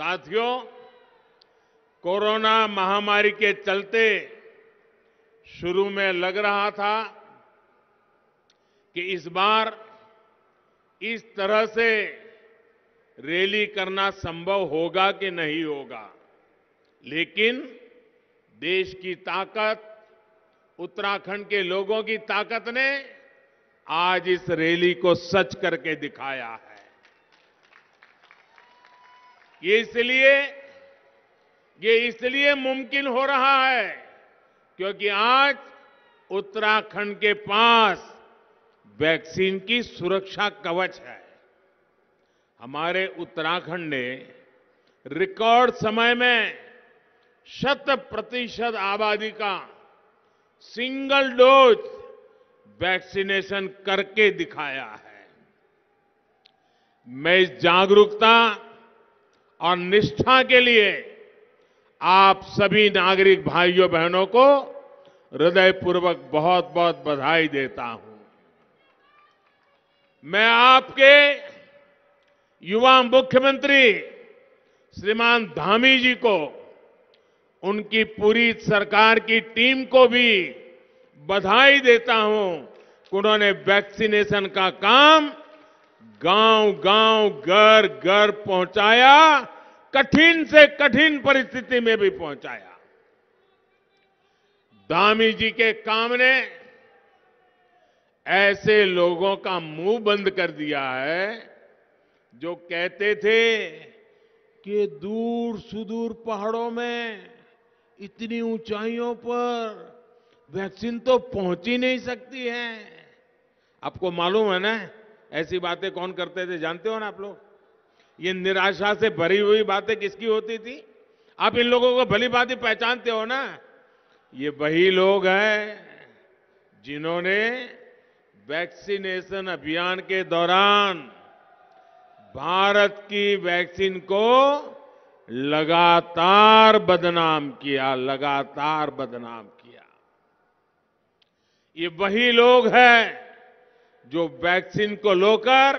साथियों कोरोना महामारी के चलते शुरू में लग रहा था कि इस बार इस तरह से रैली करना संभव होगा कि नहीं होगा लेकिन देश की ताकत उत्तराखंड के लोगों की ताकत ने आज इस रैली को सच करके दिखाया है ये इसलिए ये इसलिए मुमकिन हो रहा है क्योंकि आज उत्तराखंड के पास वैक्सीन की सुरक्षा कवच है हमारे उत्तराखंड ने रिकॉर्ड समय में शत प्रतिशत आबादी का सिंगल डोज वैक्सीनेशन करके दिखाया है मैं इस जागरूकता और निष्ठा के लिए आप सभी नागरिक भाइयों बहनों को हृदयपूर्वक बहुत बहुत बधाई देता हूं मैं आपके युवा मुख्यमंत्री श्रीमान धामी जी को उनकी पूरी सरकार की टीम को भी बधाई देता हूं कि उन्होंने वैक्सीनेशन का काम गांव गांव घर घर पहुंचाया कठिन से कठिन परिस्थिति में भी पहुंचाया दामी जी के काम ने ऐसे लोगों का मुंह बंद कर दिया है जो कहते थे कि दूर सुदूर पहाड़ों में इतनी ऊंचाइयों पर वैक्सीन तो पहुंच ही नहीं सकती है आपको मालूम है ना ऐसी बातें कौन करते थे जानते हो ना आप लोग ये निराशा से भरी हुई बातें किसकी होती थी आप इन लोगों को भली बात पहचानते हो ना ये वही लोग हैं जिन्होंने वैक्सीनेशन अभियान के दौरान भारत की वैक्सीन को लगातार बदनाम किया लगातार बदनाम किया ये वही लोग हैं जो वैक्सीन को लेकर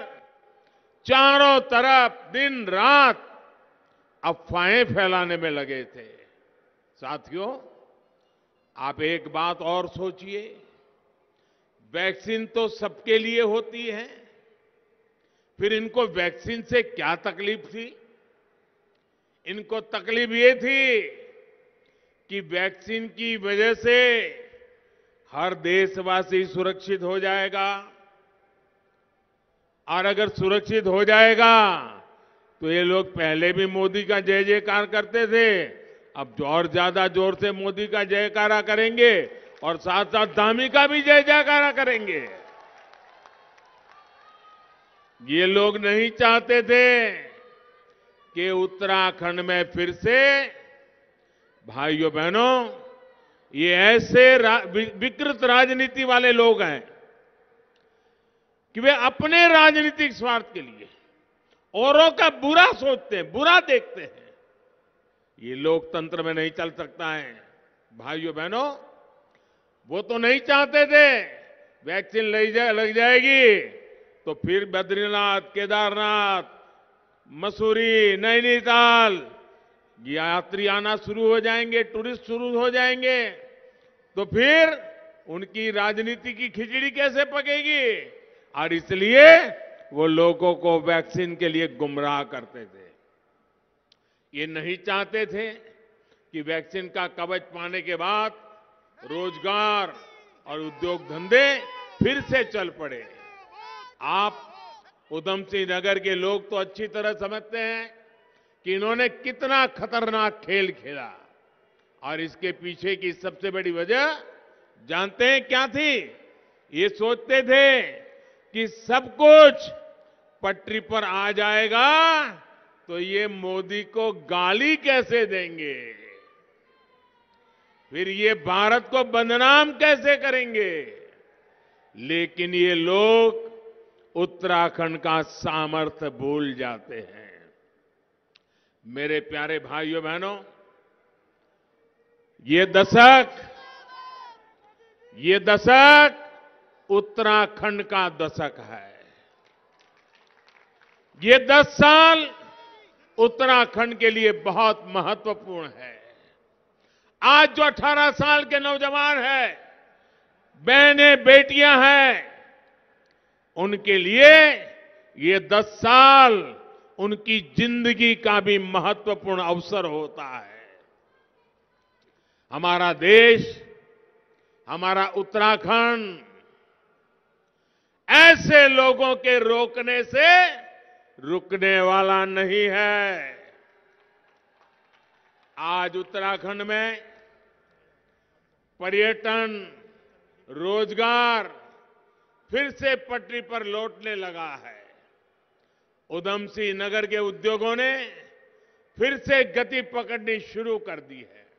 चारों तरफ दिन रात अफवाहें फैलाने में लगे थे साथियों आप एक बात और सोचिए वैक्सीन तो सबके लिए होती है फिर इनको वैक्सीन से क्या तकलीफ थी इनको तकलीफ ये थी कि वैक्सीन की वजह से हर देशवासी सुरक्षित हो जाएगा और अगर सुरक्षित हो जाएगा तो ये लोग पहले भी मोदी का जय जयकार करते थे अब और ज्यादा जोर से मोदी का जयकारा करेंगे और साथ साथ धामी का भी जय जयकारा करेंगे ये लोग नहीं चाहते थे कि उत्तराखंड में फिर से भाइयों बहनों ये ऐसे रा, विकृत राजनीति वाले लोग हैं कि वे अपने राजनीतिक स्वार्थ के लिए औरों का बुरा सोचते हैं बुरा देखते हैं ये लोकतंत्र में नहीं चल सकता है भाइयों बहनों वो तो नहीं चाहते थे वैक्सीन लग, लग जाएगी तो फिर बद्रीनाथ केदारनाथ मसूरी नैनीताल यात्री आना शुरू हो जाएंगे टूरिस्ट शुरू हो जाएंगे तो फिर उनकी राजनीति की खिचड़ी कैसे पकेगी और इसलिए वो लोगों को वैक्सीन के लिए गुमराह करते थे ये नहीं चाहते थे कि वैक्सीन का कवच पाने के बाद रोजगार और उद्योग धंधे फिर से चल पड़े आप उधम सिंह नगर के लोग तो अच्छी तरह समझते हैं कि इन्होंने कितना खतरनाक खेल खेला और इसके पीछे की सबसे बड़ी वजह जानते हैं क्या थी ये सोचते थे कि सब कुछ पटरी पर आ जाएगा तो ये मोदी को गाली कैसे देंगे फिर ये भारत को बदनाम कैसे करेंगे लेकिन ये लोग उत्तराखंड का सामर्थ्य भूल जाते हैं मेरे प्यारे भाइयों बहनों ये दशक ये दशक उत्तराखंड का दशक है ये दस साल उत्तराखंड के लिए बहुत महत्वपूर्ण है आज जो 18 साल के नौजवान हैं बहने बेटियां हैं उनके लिए ये दस साल उनकी जिंदगी का भी महत्वपूर्ण अवसर होता है हमारा देश हमारा उत्तराखंड ऐसे लोगों के रोकने से रुकने वाला नहीं है आज उत्तराखंड में पर्यटन रोजगार फिर से पटरी पर लौटने लगा है उधमसिंह नगर के उद्योगों ने फिर से गति पकड़नी शुरू कर दी है